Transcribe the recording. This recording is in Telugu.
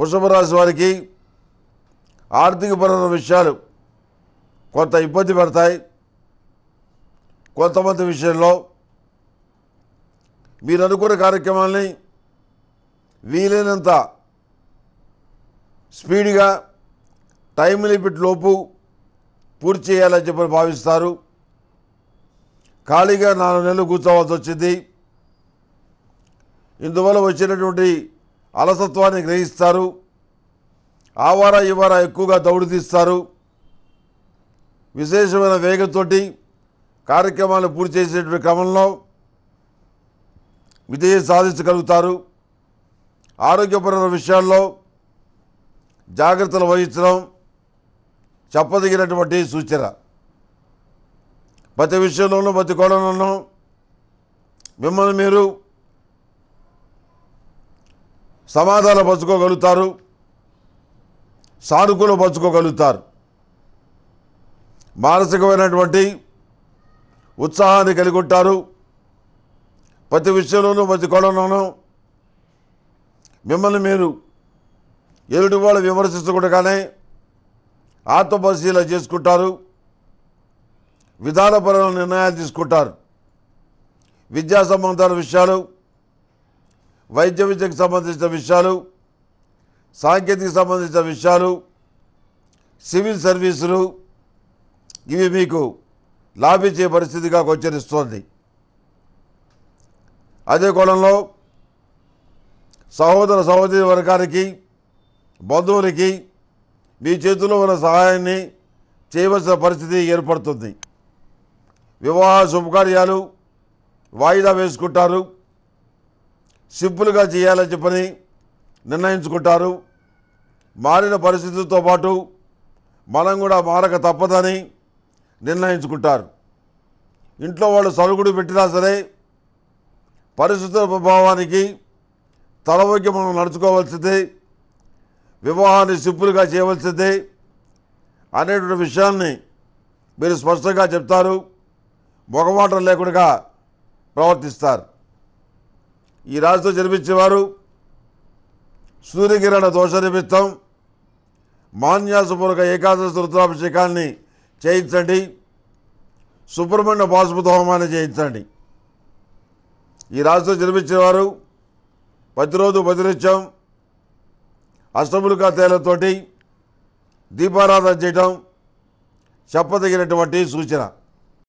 వృషభరాశి వారికి వారికి ఆర్థికపరమైన విషయాలు కొంత ఇబ్బంది పడతాయి కొంతమంది విషయంలో మీరు అనుకున్న కార్యక్రమాల్ని వీలైనంత స్పీడ్గా టైం లిమిట్ లోపు పూర్తి చేయాలని చెప్పి భావిస్తారు ఖాళీగా నాలుగు నెలలు కూర్చోవాల్సి వచ్చింది ఇందువల్ల వచ్చినటువంటి అలసత్వాన్ని గ్రహిస్తారు ఆవారా ఇవారా ఎక్కువగా తీస్తారు విశేషమైన వేగంతోటి కార్యక్రమాలు పూర్తి చేసేటువంటి క్రమంలో విజయం సాధించగలుగుతారు ఆరోగ్యపరమైన విషయాల్లో జాగ్రత్తలు వహించడం చెప్పదగినటువంటి సూచన ప్రతి విషయంలోనూ ప్రతి కోణంలోనూ మిమ్మల్ని మీరు సమాధానం పంచుకోగలుగుతారు సానుకూలం పంచుకోగలుగుతారు మానసికమైనటువంటి ఉత్సాహాన్ని కలిగి ఉంటారు ప్రతి విషయంలోనూ ప్రతి కోణంలోనూ మిమ్మల్ని మీరు ఎదుటి వాళ్ళు విమర్శించకుండానే ఆత్మపరిశీలన చేసుకుంటారు విధానపరమైన నిర్ణయాలు తీసుకుంటారు విద్యా సంబంధాల విషయాలు వైద్య విద్యకు సంబంధించిన విషయాలు సాంకేతిక సంబంధించిన విషయాలు సివిల్ సర్వీసులు ఇవి మీకు లాభించే పరిస్థితిగా గోచరిస్తోంది అదే కోణంలో సహోదర సహోదరి వర్గానికి బంధువులకి మీ చేతిలో ఉన్న సహాయాన్ని చేయవలసిన పరిస్థితి ఏర్పడుతుంది వివాహ శుభకార్యాలు వాయిదా వేసుకుంటారు సింపుల్గా చేయాలని చెప్పని నిర్ణయించుకుంటారు మారిన పరిస్థితులతో పాటు మనం కూడా మారక తప్పదని నిర్ణయించుకుంటారు ఇంట్లో వాళ్ళు సరుగుడు పెట్టినా సరే పరిస్థితుల ప్రభావానికి తలవొక్కి మనం నడుచుకోవాల్సిందే వివాహాన్ని సింపుల్గా చేయవలసిందే అనేటువంటి విషయాన్ని మీరు స్పష్టంగా చెప్తారు మొగమాటలు లేకుండా ప్రవర్తిస్తారు ఈ రాజుతో జన్మించేవారు సూర్యకిరణ దోష నిమిత్తం మాన్యాసపూర్వక ఏకాదశి రుద్రాభిషేకాన్ని చేయించండి సుబ్రహ్మణ్య బాసుపతి హోమాన్ని చేయించండి ఈ రాజుతో జన్మించేవారు ప్రతిరోజు ప్రతినిత్యం అష్టములుగా తేలతోటి దీపారాధన చేయటం చెప్పదగినటువంటి సూచన